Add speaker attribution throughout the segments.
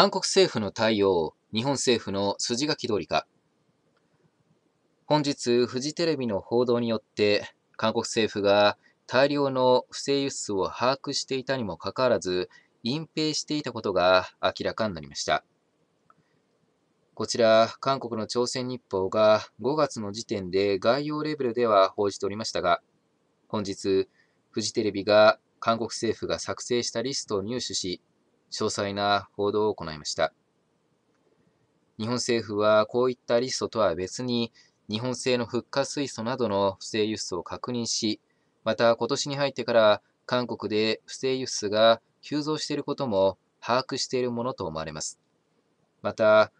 Speaker 1: 韓国政府の対応、日本政府の筋書き通りか。本日、フジテレビの報道によって、韓国政府が大量の不正輸出を把握していたにもかかわらず、隠蔽していたことが明らかになりました。こちら、韓国の朝鮮日報が5月の時点で概要レベルでは報じておりましたが、本日、フジテレビが韓国政府が作成したリストを入手し、詳細な報道を行いました。日本政府はこういったリストとは別に、日本製のフッ化水素などの不正輸出を確認し、また今年に入ってから韓国で不正輸出が急増していることも把握しているものと思われます。また、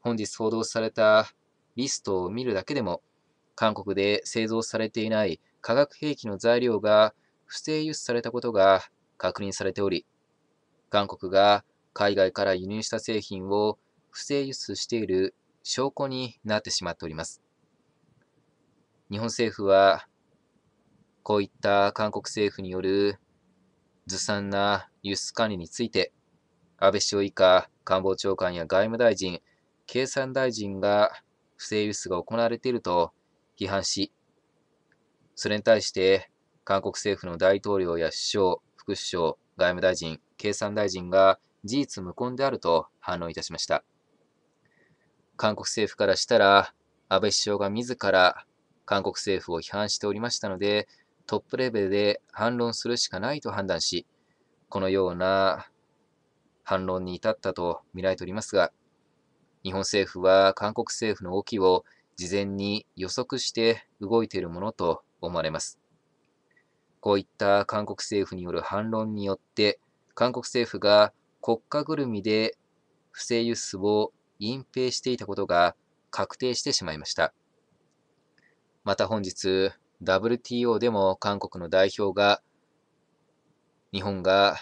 Speaker 1: 本日報道されたリストを見るだけでも、韓国で製造されていない化学兵器の材料が不正輸出されたことが確認されており、韓国が海外から輸入した製品を不正輸出している証拠になってしまっております。日本政府は、こういった韓国政府によるずさんな輸出管理について、安倍首相以下官房長官や外務大臣、経産大臣が不正輸出が行われていると批判し、それに対して韓国政府の大統領や首相、副首相、外務大臣、経産大臣が事実無根であると反論いたしました。韓国政府からしたら、安倍首相が自ら韓国政府を批判しておりましたので、トップレベルで反論するしかないと判断し、このような反論に至ったと見られておりますが、日本政府は韓国政府の動きを事前に予測して動いているものと思われます。こういった韓国政府による反論によって、韓国政府が国家ぐるみで不正輸出を隠蔽していたことが確定してしまいました。また本日、WTO でも韓国の代表が、日本が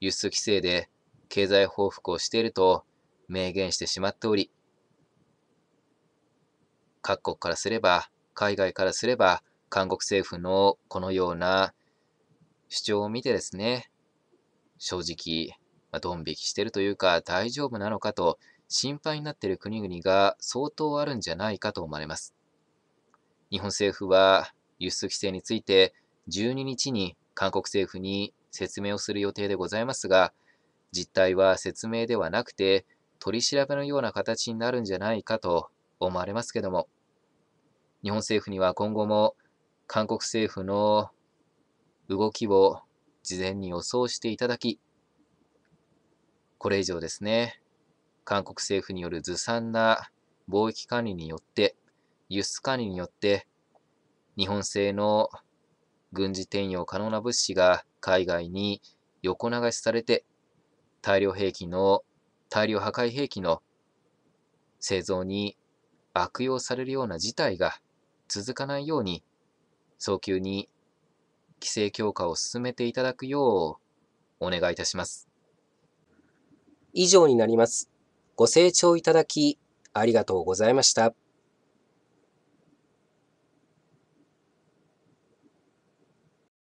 Speaker 1: 輸出規制で経済報復をしていると明言してしまっており、各国からすれば、海外からすれば、韓国政府のこのような主張を見てですね、正直、まあ、ドン引きしてるというか大丈夫なのかと心配になっている国々が相当あるんじゃないかと思われます。日本政府は輸出規制について12日に韓国政府に説明をする予定でございますが、実態は説明ではなくて取り調べのような形になるんじゃないかと思われますけども、日本政府には今後も韓国政府の動きを事前に予想していただき、これ以上ですね、韓国政府によるずさんな貿易管理によって、輸出管理によって、日本製の軍事転用可能な物資が海外に横流しされて、大量兵器の、大量破壊兵器の製造に悪用されるような事態が続かないように早急に規制強化を進めていただくようお願いいたします。以上になります。ご清聴いただきありがとうございました。